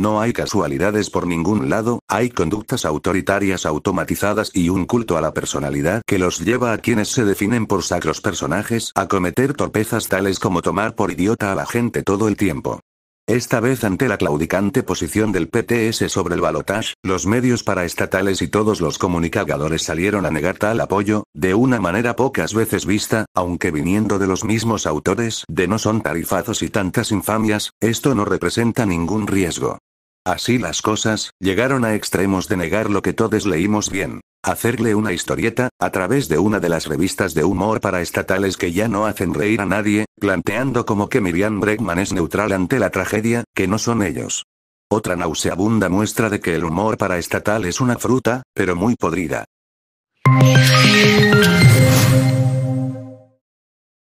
No hay casualidades por ningún lado, hay conductas autoritarias automatizadas y un culto a la personalidad que los lleva a quienes se definen por sacros personajes a cometer torpezas tales como tomar por idiota a la gente todo el tiempo. Esta vez ante la claudicante posición del PTS sobre el balotage, los medios paraestatales y todos los comunicadores salieron a negar tal apoyo, de una manera pocas veces vista, aunque viniendo de los mismos autores de no son tarifazos y tantas infamias, esto no representa ningún riesgo. Así las cosas, llegaron a extremos de negar lo que todos leímos bien. Hacerle una historieta, a través de una de las revistas de humor para estatales que ya no hacen reír a nadie, planteando como que Miriam Bregman es neutral ante la tragedia, que no son ellos. Otra nauseabunda muestra de que el humor para estatal es una fruta, pero muy podrida.